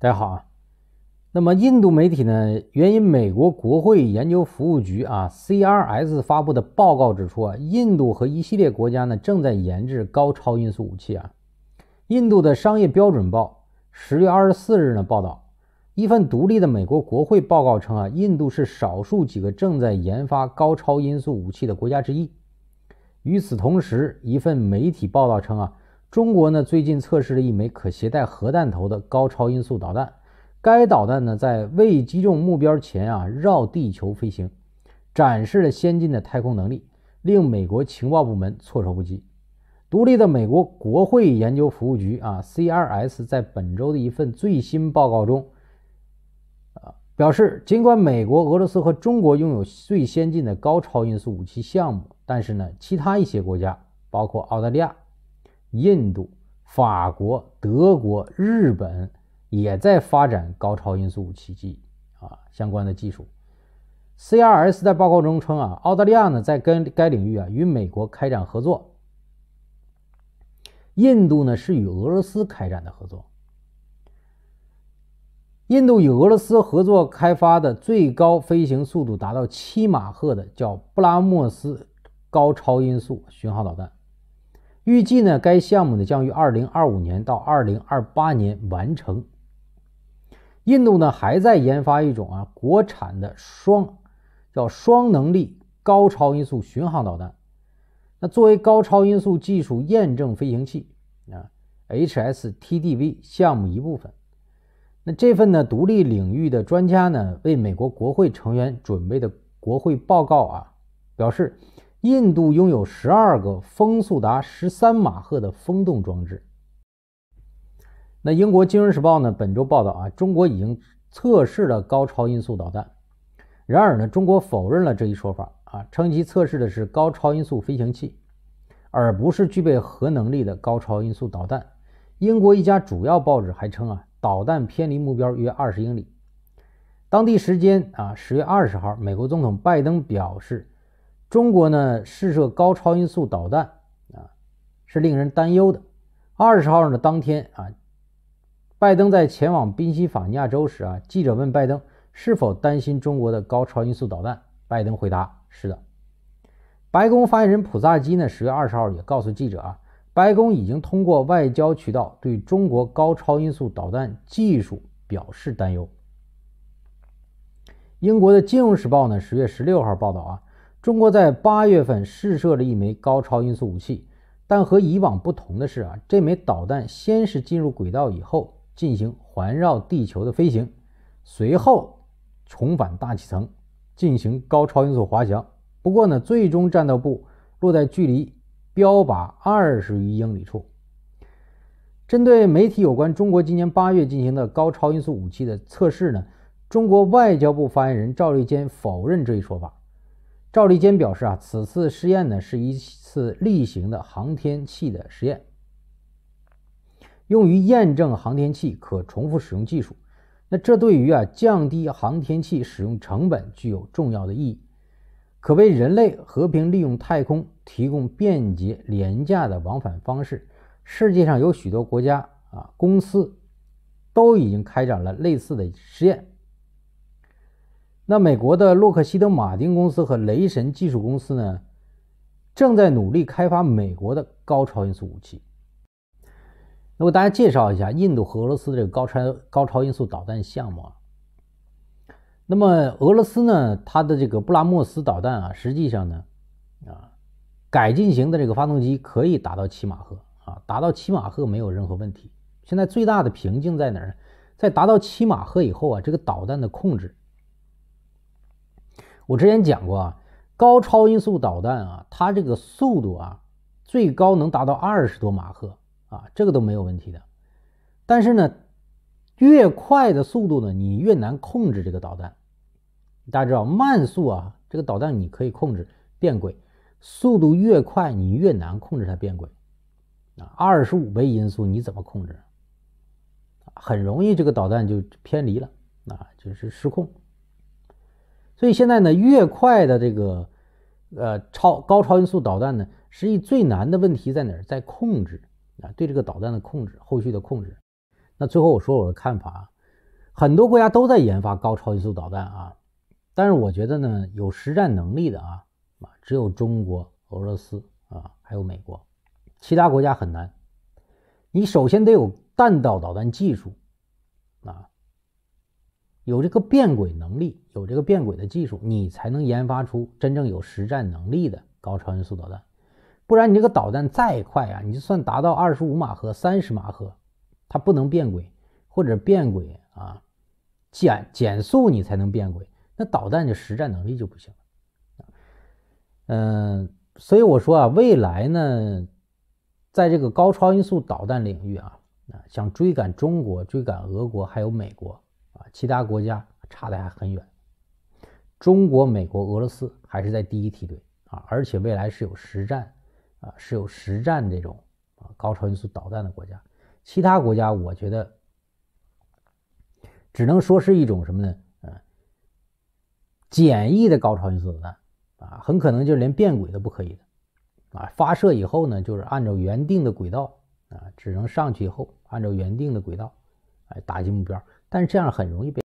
大家好啊，那么印度媒体呢，援引美国国会研究服务局啊 （CRS） 发布的报告指出啊，印度和一系列国家呢正在研制高超音速武器啊。印度的《商业标准报》十月二十四日呢报道，一份独立的美国国会报告称啊，印度是少数几个正在研发高超音速武器的国家之一。与此同时，一份媒体报道称啊。中国呢最近测试了一枚可携带核弹头的高超音速导弹。该导弹呢在未击中目标前啊绕地球飞行，展示了先进的太空能力，令美国情报部门措手不及。独立的美国国会研究服务局啊 （CRS） 在本周的一份最新报告中，啊表示，尽管美国、俄罗斯和中国拥有最先进的高超音速武器项目，但是呢其他一些国家，包括澳大利亚。印度、法国、德国、日本也在发展高超音速武器机啊相关的技术。C R S 在报告中称啊，澳大利亚呢在跟该领域啊与美国开展合作，印度呢是与俄罗斯开展的合作。印度与俄罗斯合作开发的最高飞行速度达到七马赫的叫布拉莫斯高超音速巡航导弹。预计呢，该项目呢将于二零二五年到二零二八年完成。印度呢还在研发一种啊国产的双叫双能力高超音速巡航导弹。那作为高超音速技术验证飞行器啊 HSTDV 项目一部分。那这份呢独立领域的专家呢为美国国会成员准备的国会报告啊表示。印度拥有十二个风速达十三马赫的风洞装置。那英国《金融时报》呢？本周报道啊，中国已经测试了高超音速导弹。然而呢，中国否认了这一说法啊，称其测试的是高超音速飞行器，而不是具备核能力的高超音速导弹。英国一家主要报纸还称啊，导弹偏离目标约二十英里。当地时间啊，十月二十号，美国总统拜登表示。中国呢试射高超音速导弹啊，是令人担忧的。二十号呢当天啊，拜登在前往宾夕法尼亚州时啊，记者问拜登是否担心中国的高超音速导弹，拜登回答是的。白宫发言人普萨基呢十月二十号也告诉记者啊，白宫已经通过外交渠道对中国高超音速导弹技术表示担忧。英国的《金融时报》呢十月十六号报道啊。中国在八月份试射了一枚高超音速武器，但和以往不同的是啊，这枚导弹先是进入轨道以后进行环绕地球的飞行，随后重返大气层进行高超音速滑翔。不过呢，最终战斗部落在距离标靶二十余英里处。针对媒体有关中国今年八月进行的高超音速武器的测试呢，中国外交部发言人赵立坚否认这一说法。赵立坚表示啊，此次试验呢是一次例行的航天器的实验，用于验证航天器可重复使用技术。那这对于啊降低航天器使用成本具有重要的意义，可为人类和平利用太空提供便捷、廉价的往返方式。世界上有许多国家啊公司都已经开展了类似的试验。那美国的洛克希德马丁公司和雷神技术公司呢，正在努力开发美国的高超音速武器。那我给大家介绍一下印度和俄罗斯的这个高超高超音速导弹项目啊。那么俄罗斯呢，它的这个布拉莫斯导弹啊，实际上呢，啊，改进型的这个发动机可以达到七马赫啊，达到七马赫没有任何问题。现在最大的瓶颈在哪儿？在达到七马赫以后啊，这个导弹的控制。我之前讲过啊，高超音速导弹啊，它这个速度啊，最高能达到二十多马赫啊，这个都没有问题的。但是呢，越快的速度呢，你越难控制这个导弹。大家知道，慢速啊，这个导弹你可以控制变轨；速度越快，你越难控制它变轨。啊，二十五倍音速你怎么控制？很容易这个导弹就偏离了啊，就是失控。所以现在呢，越快的这个，呃，超高超音速导弹呢，实际最难的问题在哪儿？在控制啊，对这个导弹的控制，后续的控制。那最后我说我的看法，很多国家都在研发高超音速导弹啊，但是我觉得呢，有实战能力的啊啊，只有中国、俄罗斯啊，还有美国，其他国家很难。你首先得有弹道导弹技术啊。有这个变轨能力，有这个变轨的技术，你才能研发出真正有实战能力的高超音速导弹。不然，你这个导弹再快啊，你就算达到二十五马赫、三十马赫，它不能变轨，或者变轨啊减减速你才能变轨，那导弹的实战能力就不行了啊。嗯，所以我说啊，未来呢，在这个高超音速导弹领域啊，想追赶中国、追赶俄国还有美国。其他国家差的还很远，中国、美国、俄罗斯还是在第一梯队啊，而且未来是有实战啊，是有实战这种啊高超音速导弹的国家。其他国家我觉得只能说是一种什么呢？嗯，简易的高超音速导弹啊，很可能就是连变轨都不可以的啊，发射以后呢，就是按照原定的轨道啊，只能上去以后按照原定的轨道来打击目标。但是这样很容易被。